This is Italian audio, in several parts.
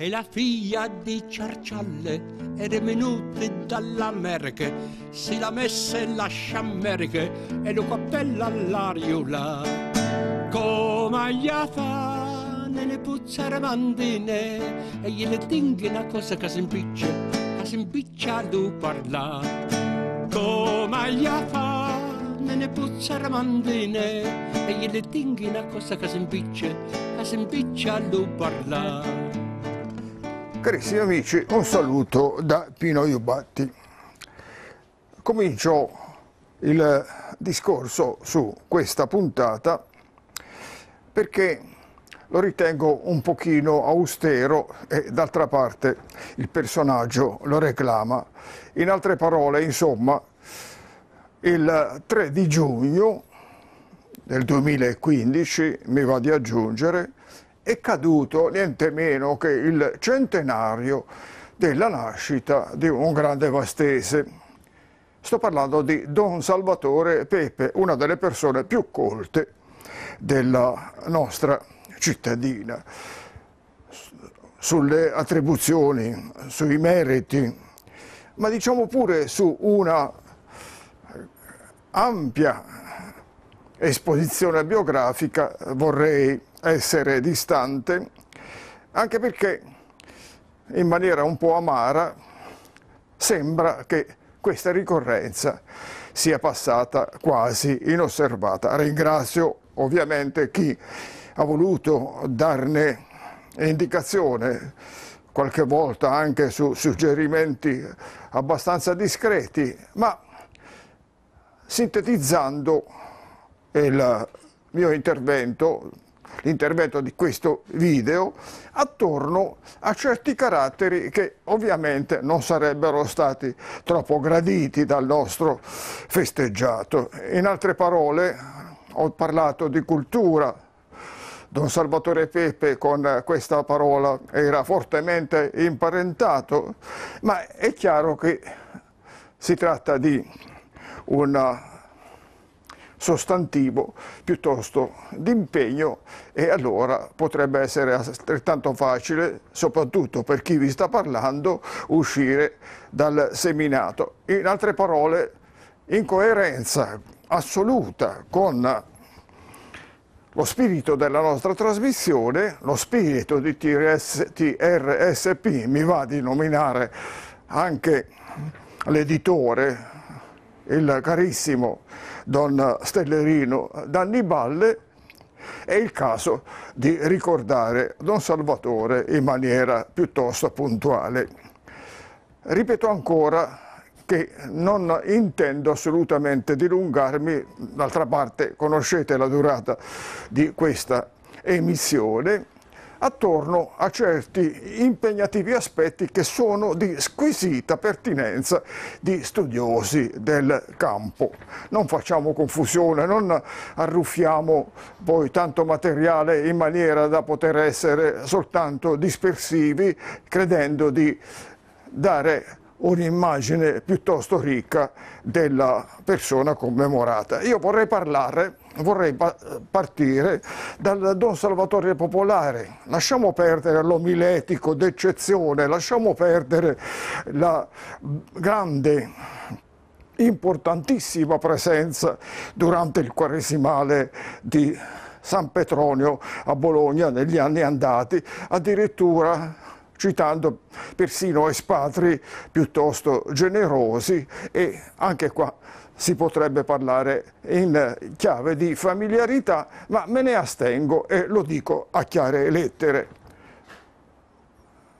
e la figlia di Ciarcialle era venuta dall'America, si la messe la sciamerica e lo cappello all'ariola. Comagliata nelle puzzare mandine e gliele tinghi una cosa che si impiccia, che si impiccia a lui parlare. Comagliata nelle puzzare mandine e gliele tinghi una cosa che si impiccia, che si impiccia a lui parlare. Carissimi amici, un saluto da Pino Iubatti. Comincio il discorso su questa puntata perché lo ritengo un pochino austero e d'altra parte il personaggio lo reclama. In altre parole, insomma, il 3 di giugno del 2015, mi va di aggiungere, è caduto niente meno che il centenario della nascita di un grande vastese. Sto parlando di Don Salvatore Pepe, una delle persone più colte della nostra cittadina. Sulle attribuzioni, sui meriti, ma diciamo pure su una ampia esposizione biografica vorrei essere distante, anche perché in maniera un po' amara sembra che questa ricorrenza sia passata quasi inosservata. Ringrazio ovviamente chi ha voluto darne indicazione, qualche volta anche su suggerimenti abbastanza discreti, ma sintetizzando il mio intervento l'intervento di questo video attorno a certi caratteri che ovviamente non sarebbero stati troppo graditi dal nostro festeggiato. In altre parole ho parlato di cultura, Don Salvatore Pepe con questa parola era fortemente imparentato, ma è chiaro che si tratta di una sostantivo piuttosto di impegno e allora potrebbe essere altrettanto facile, soprattutto per chi vi sta parlando, uscire dal seminato. In altre parole, in coerenza assoluta con lo spirito della nostra trasmissione, lo spirito di TRS, TRSP, mi va di nominare anche l'editore, il carissimo donna Stellerino Danniballe, è il caso di ricordare Don Salvatore in maniera piuttosto puntuale. Ripeto ancora che non intendo assolutamente dilungarmi, d'altra parte conoscete la durata di questa emissione, attorno a certi impegnativi aspetti che sono di squisita pertinenza di studiosi del campo. Non facciamo confusione, non arruffiamo poi tanto materiale in maniera da poter essere soltanto dispersivi credendo di dare un'immagine piuttosto ricca della persona commemorata. Io vorrei parlare, vorrei partire dal Don Salvatore Popolare, lasciamo perdere l'omiletico d'eccezione, lasciamo perdere la grande importantissima presenza durante il quaresimale di San Petronio a Bologna negli anni andati, addirittura citando persino espatri piuttosto generosi e anche qua si potrebbe parlare in chiave di familiarità, ma me ne astengo e lo dico a chiare lettere.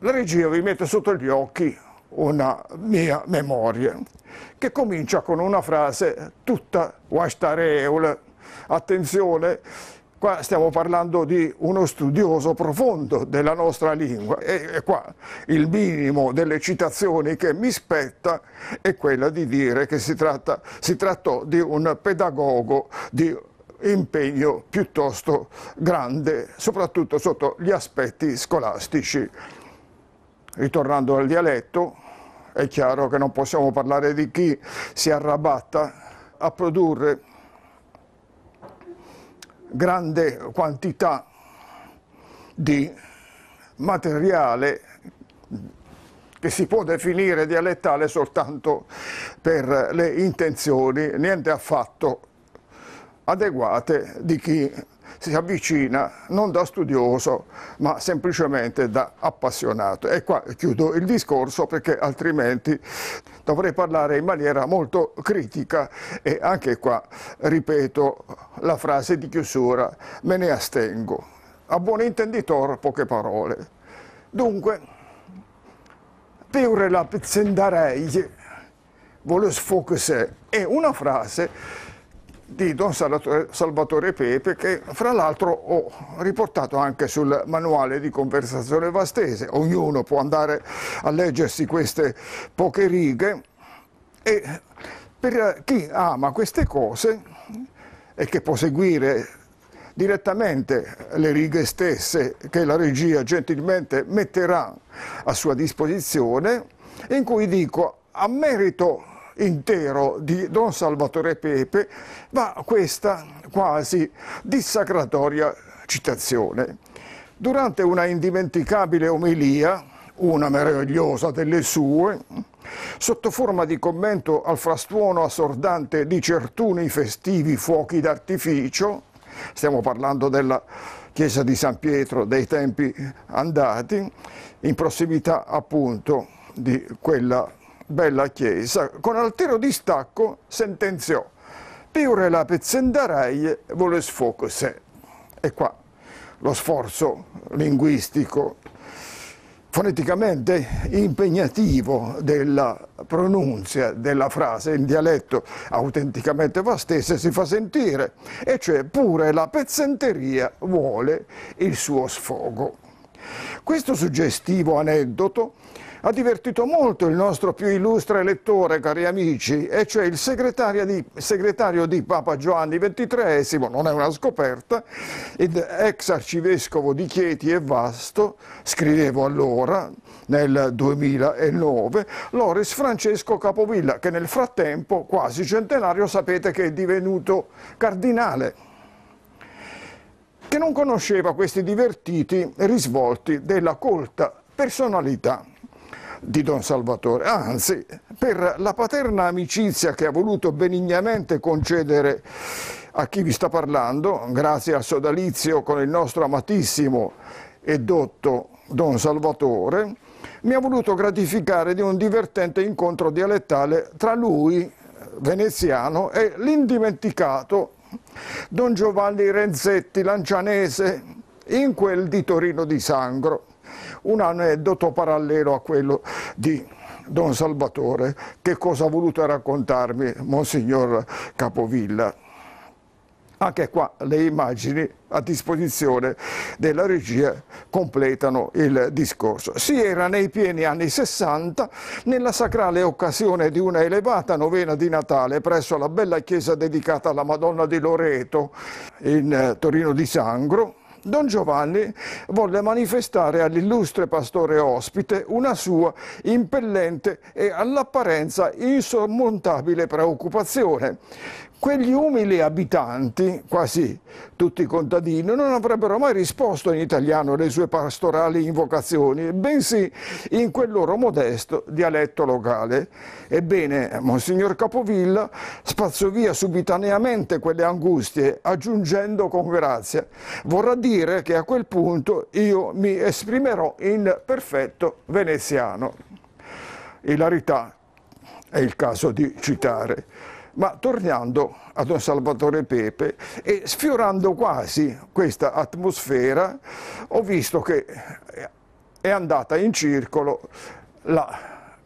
La regia vi mette sotto gli occhi una mia memoria, che comincia con una frase tutta washtareul. Attenzione, Qua stiamo parlando di uno studioso profondo della nostra lingua e, qua il minimo delle citazioni che mi spetta è quella di dire che si, tratta, si trattò di un pedagogo di impegno piuttosto grande, soprattutto sotto gli aspetti scolastici. Ritornando al dialetto, è chiaro che non possiamo parlare di chi si arrabatta a produrre grande quantità di materiale che si può definire dialettale soltanto per le intenzioni, niente affatto adeguate di chi si avvicina non da studioso ma semplicemente da appassionato. E qua chiudo il discorso perché altrimenti dovrei parlare in maniera molto critica e anche qua ripeto la frase di chiusura, me ne astengo. A buon intenditor poche parole. Dunque, per la pezzendareie, voglio sfocare, è una frase di Don Salvatore Pepe che fra l'altro ho riportato anche sul manuale di conversazione vastese, ognuno può andare a leggersi queste poche righe e per chi ama queste cose e che può seguire direttamente le righe stesse che la regia gentilmente metterà a sua disposizione, in cui dico a merito intero di Don Salvatore Pepe, va questa quasi dissacratoria citazione. Durante una indimenticabile omelia, una meravigliosa delle sue, sotto forma di commento al frastuono assordante di certuni festivi fuochi d'artificio, stiamo parlando della chiesa di San Pietro dei tempi andati, in prossimità appunto di quella bella chiesa, con altero distacco sentenziò «Piure la pezzendaraie vuole sfoco se». E qua lo sforzo linguistico foneticamente impegnativo della pronunzia della frase in dialetto autenticamente vastese si fa sentire, e cioè pure la pezzenteria vuole il suo sfogo. Questo suggestivo aneddoto ha divertito molto il nostro più illustre lettore, cari amici, e cioè il segretario di, segretario di Papa Giovanni XXIII, non è una scoperta, ed ex arcivescovo di Chieti e Vasto, scrivevo allora, nel 2009, Loris Francesco Capovilla, che nel frattempo, quasi centenario, sapete che è divenuto cardinale che non conosceva questi divertiti risvolti della colta personalità di Don Salvatore, anzi per la paterna amicizia che ha voluto benignamente concedere a chi vi sta parlando, grazie al sodalizio con il nostro amatissimo e dotto Don Salvatore, mi ha voluto gratificare di un divertente incontro dialettale tra lui, veneziano, e l'indimenticato Don Giovanni Renzetti, lancianese, in quel di Torino di Sangro. Un aneddoto parallelo a quello di Don Salvatore, che cosa ha voluto raccontarmi Monsignor Capovilla? Anche qua le immagini a disposizione della regia completano il discorso. Si era nei pieni anni 60 nella sacrale occasione di una elevata novena di Natale presso la bella chiesa dedicata alla Madonna di Loreto in eh, Torino di Sangro Don Giovanni volle manifestare all'illustre pastore ospite una sua impellente e all'apparenza insormontabile preoccupazione quegli umili abitanti, quasi tutti contadini, non avrebbero mai risposto in italiano alle sue pastorali invocazioni, bensì in quel loro modesto dialetto locale. Ebbene, Monsignor Capovilla spazzò via subitaneamente quelle angustie, aggiungendo con grazia, vorrà dire che a quel punto io mi esprimerò in perfetto veneziano. Ilarità è il caso di citare. Ma tornando a Don Salvatore Pepe e sfiorando quasi questa atmosfera, ho visto che è andata in circolo la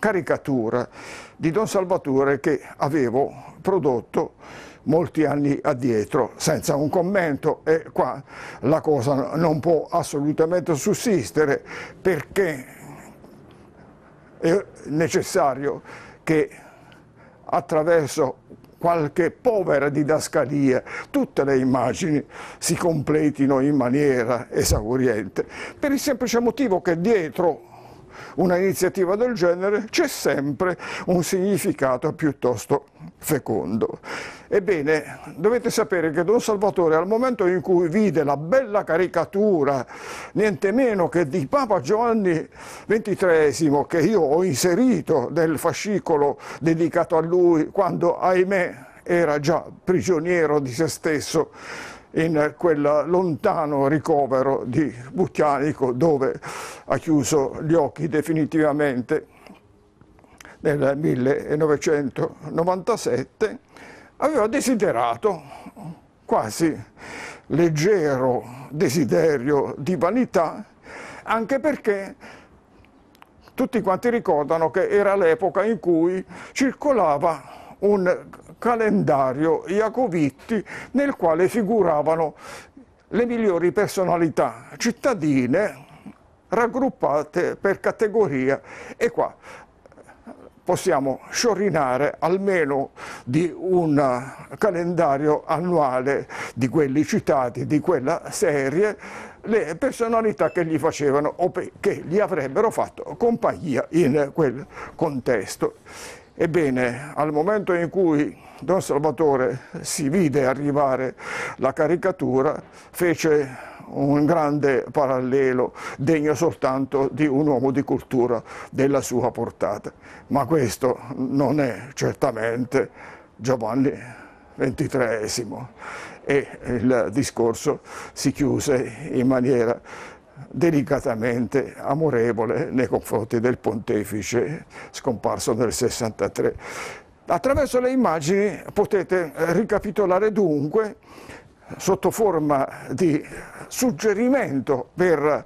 caricatura di Don Salvatore che avevo prodotto molti anni addietro senza un commento e qua la cosa non può assolutamente sussistere perché è necessario che attraverso qualche povera didascalia, tutte le immagini si completino in maniera esauriente, per il semplice motivo che dietro un'iniziativa del genere c'è sempre un significato piuttosto fecondo. Ebbene, dovete sapere che Don Salvatore al momento in cui vide la bella caricatura, niente meno che di Papa Giovanni XXIII, che io ho inserito nel fascicolo dedicato a lui, quando, ahimè, era già prigioniero di se stesso, in quel lontano ricovero di Bucchianico dove ha chiuso gli occhi definitivamente nel 1997, aveva desiderato quasi leggero desiderio di vanità, anche perché tutti quanti ricordano che era l'epoca in cui circolava un calendario Iacovitti nel quale figuravano le migliori personalità cittadine raggruppate per categoria e qua possiamo sciorinare almeno di un calendario annuale di quelli citati, di quella serie, le personalità che gli facevano o che gli avrebbero fatto compagnia in quel contesto. Ebbene, al momento in cui Don Salvatore si vide arrivare la caricatura, fece un grande parallelo degno soltanto di un uomo di cultura della sua portata. Ma questo non è certamente Giovanni XXIII e il discorso si chiuse in maniera delicatamente amorevole nei confronti del pontefice scomparso nel 63. Attraverso le immagini potete ricapitolare dunque sotto forma di suggerimento per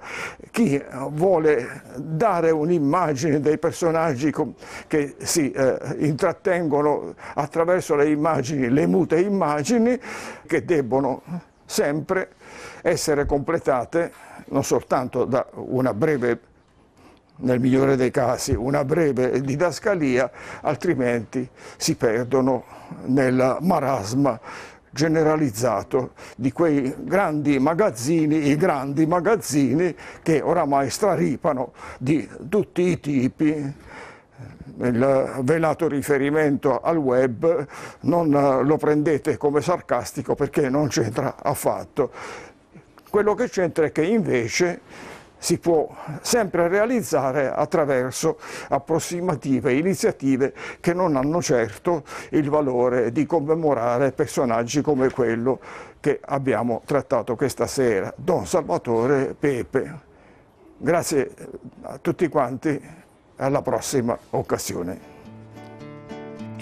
chi vuole dare un'immagine dei personaggi che si eh, intrattengono attraverso le immagini, le mute immagini che debbono sempre essere completate non soltanto da una breve, nel migliore dei casi, una breve didascalia, altrimenti si perdono nel marasma generalizzato di quei grandi magazzini, i grandi magazzini che oramai straripano di tutti i tipi. Il velato riferimento al web non lo prendete come sarcastico perché non c'entra affatto. Quello che c'entra è che invece si può sempre realizzare attraverso approssimative iniziative che non hanno certo il valore di commemorare personaggi come quello che abbiamo trattato questa sera, Don Salvatore Pepe. Grazie a tutti quanti, alla prossima occasione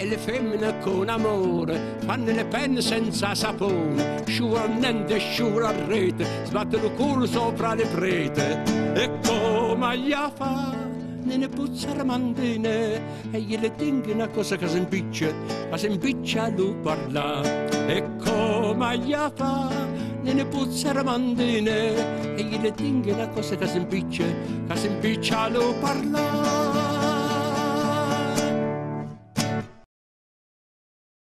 e le femmine con amore fanno le penne senza sapone, scivolando e scivola a rete, sbattono il culo sopra le prete. E come gli fa? ne puzzare mandine e gliele tinghi una cosa che si impiccia, ma si impiccia lui parla. E come gli fa? ne puzzare mandine e gliele tinghi una cosa che si impiccia, che si impiccia lui parla.